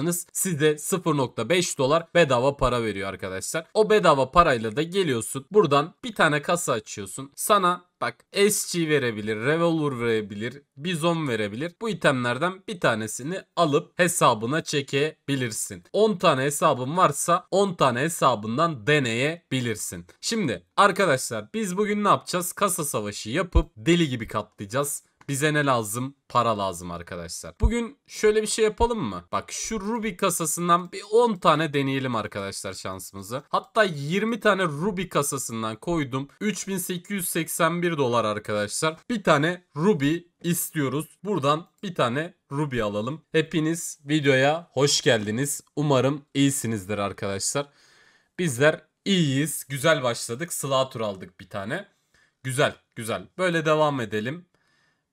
alırsanız size 0.5 dolar bedava para veriyor arkadaşlar. O bedava parayla da geliyorsun. Buradan bir tane kasa açıyorsun. Sana Bak SC verebilir, Revolver verebilir, Bizon verebilir. Bu itemlerden bir tanesini alıp hesabına çekebilirsin. 10 tane hesabın varsa 10 tane hesabından deneyebilirsin. Şimdi arkadaşlar biz bugün ne yapacağız? Kasa savaşı yapıp deli gibi katlayacağız. Bize ne lazım? Para lazım arkadaşlar. Bugün şöyle bir şey yapalım mı? Bak şu Ruby kasasından bir 10 tane deneyelim arkadaşlar şansımızı. Hatta 20 tane Ruby kasasından koydum. 3881 dolar arkadaşlar. Bir tane Ruby istiyoruz. Buradan bir tane Ruby alalım. Hepiniz videoya hoş geldiniz. Umarım iyisinizdir arkadaşlar. Bizler iyiyiz. Güzel başladık. Slatur aldık bir tane. Güzel, güzel. Böyle devam edelim.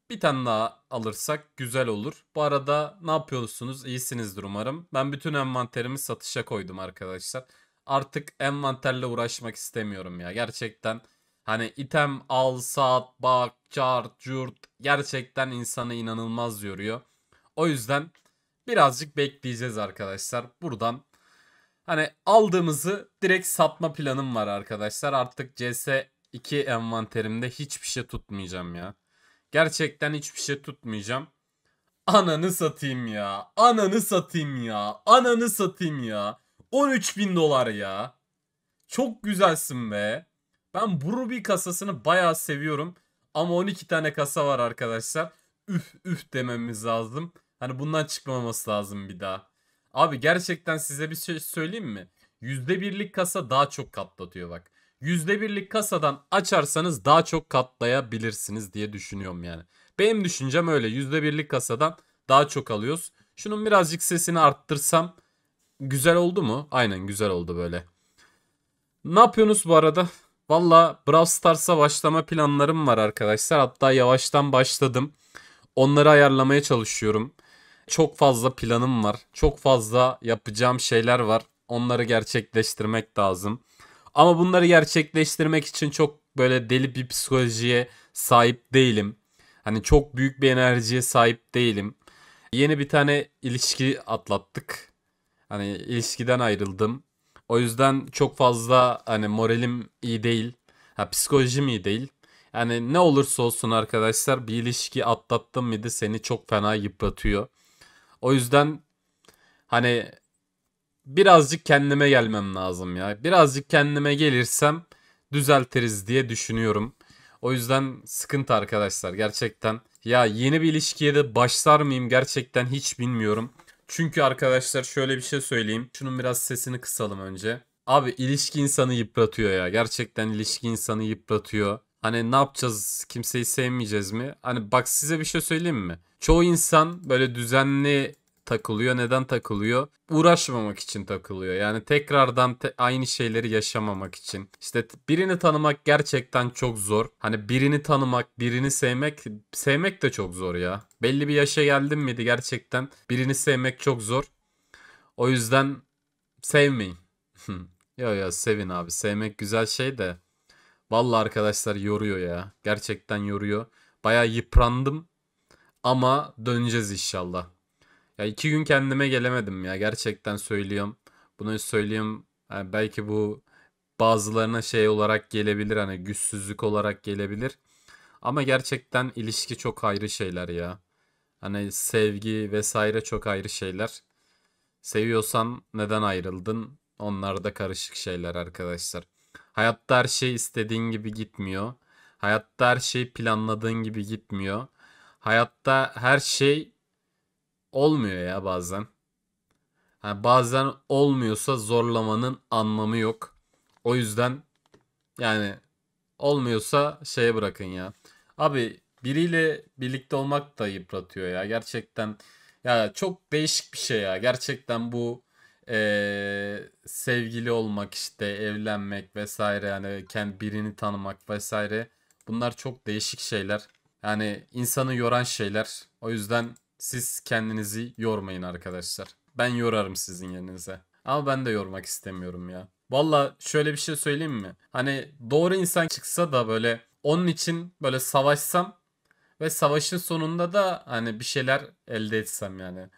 Bir tane daha alırsak güzel olur. Bu arada ne yapıyorsunuz? İyisinizdir umarım. Ben bütün envanterimi satışa koydum arkadaşlar. Artık envanterle uğraşmak istemiyorum ya. Gerçekten hani item al, sat, bak, çart, curt gerçekten insanı inanılmaz yoruyor. O yüzden birazcık bekleyeceğiz arkadaşlar. Buradan hani aldığımızı direkt satma planım var arkadaşlar. Artık CS2 envanterimde hiçbir şey tutmayacağım ya. Gerçekten hiçbir şey tutmayacağım. Ananı satayım ya. Ananı satayım ya. Ananı satayım ya. 13 bin dolar ya. Çok güzelsin be. Ben bu Ruby kasasını bayağı seviyorum. Ama 12 tane kasa var arkadaşlar. Üf üf dememiz lazım. Hani bundan çıkmaması lazım bir daha. Abi gerçekten size bir şey söyleyeyim mi? %1'lik kasa daha çok katlatıyor bak. %1'lik kasadan açarsanız daha çok katlayabilirsiniz diye düşünüyorum yani. Benim düşüncem öyle. %1'lik kasadan daha çok alıyoruz. Şunun birazcık sesini arttırsam güzel oldu mu? Aynen güzel oldu böyle. Ne yapıyorsunuz bu arada? Valla Brawl Stars'a başlama planlarım var arkadaşlar. Hatta yavaştan başladım. Onları ayarlamaya çalışıyorum. Çok fazla planım var. Çok fazla yapacağım şeyler var. Onları gerçekleştirmek lazım. Ama bunları gerçekleştirmek için çok böyle deli bir psikolojiye sahip değilim. Hani çok büyük bir enerjiye sahip değilim. Yeni bir tane ilişki atlattık. Hani ilişkiden ayrıldım. O yüzden çok fazla hani moralim iyi değil. Ha, psikolojim iyi değil. Yani ne olursa olsun arkadaşlar bir ilişki atlattın mıydı seni çok fena yıpratıyor. O yüzden hani birazcık kendime gelmem lazım ya. Birazcık kendime gelirsem düzeltiriz diye düşünüyorum. O yüzden sıkıntı arkadaşlar gerçekten. Ya yeni bir ilişkiye de başlar mıyım gerçekten hiç bilmiyorum. Çünkü arkadaşlar şöyle bir şey söyleyeyim. Şunun biraz sesini kısalım önce. Abi ilişki insanı yıpratıyor ya. Gerçekten ilişki insanı yıpratıyor. Hani ne yapacağız? Kimseyi sevmeyeceğiz mi? Hani bak size bir şey söyleyeyim mi? Çoğu insan böyle düzenli takılıyor. Neden takılıyor? Uğraşmamak için takılıyor. Yani tekrardan te- aynı şeyleri yaşamamak için. İşte birini tanımak gerçekten çok zor. Hani birini tanımak, birini sevmek, sevmek de çok zor ya. Belli bir yaşa geldim miydi gerçekten birini sevmek çok zor. O yüzden sevmeyin. yo ya sevin abi. Sevmek güzel şey de. Vallahi arkadaşlar yoruyor ya. Gerçekten yoruyor. Baya yıprandım. Ama döneceğiz inşallah. Ya iki gün kendime gelemedim ya gerçekten söylüyorum. Bunu söylüyorum. yani belki bu bazılarına şey olarak gelebilir hani güçsüzlük olarak gelebilir. Ama gerçekten ilişki çok ayrı şeyler ya. Hani sevgi vesaire çok ayrı şeyler. Seviyorsan neden ayrıldın? Onlar da karışık şeyler arkadaşlar. Hayatta her şey istediğin gibi gitmiyor. Hayatta her şey planladığın gibi gitmiyor. Hayatta her şey olmuyor ya bazen. Yani bazen olmuyorsa zorlamanın anlamı yok. O yüzden yani olmuyorsa şeye bırakın ya. Abi biriyle birlikte olmak da yıpratıyor ya. Gerçekten ya çok değişik bir şey ya. Gerçekten bu e, sevgili olmak işte evlenmek vesaire yani kendi birini tanımak vesaire bunlar çok değişik şeyler. Yani insanı yoran şeyler. O yüzden siz kendinizi yormayın arkadaşlar. Ben yorarım sizin yerinize. Ama ben de yormak istemiyorum ya. Valla şöyle bir şey söyleyeyim mi? Hani doğru insan çıksa da böyle onun için böyle savaşsam ve savaşın sonunda da hani bir şeyler elde etsem yani.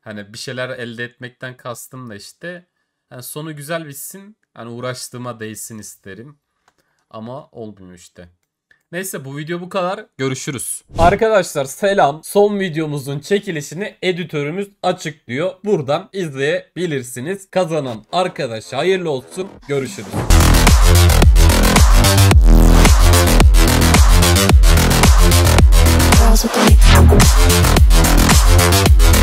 Hani bir şeyler elde etmekten kastım da işte yani sonu güzel bitsin. Hani uğraştığıma değsin isterim. Ama olmuyor işte. Neyse bu video bu kadar. Görüşürüz. Arkadaşlar selam. Son videomuzun çekilişini editörümüz açıklıyor. Buradan izleyebilirsiniz. Kazanan arkadaşa hayırlı olsun. Görüşürüz. Thank you.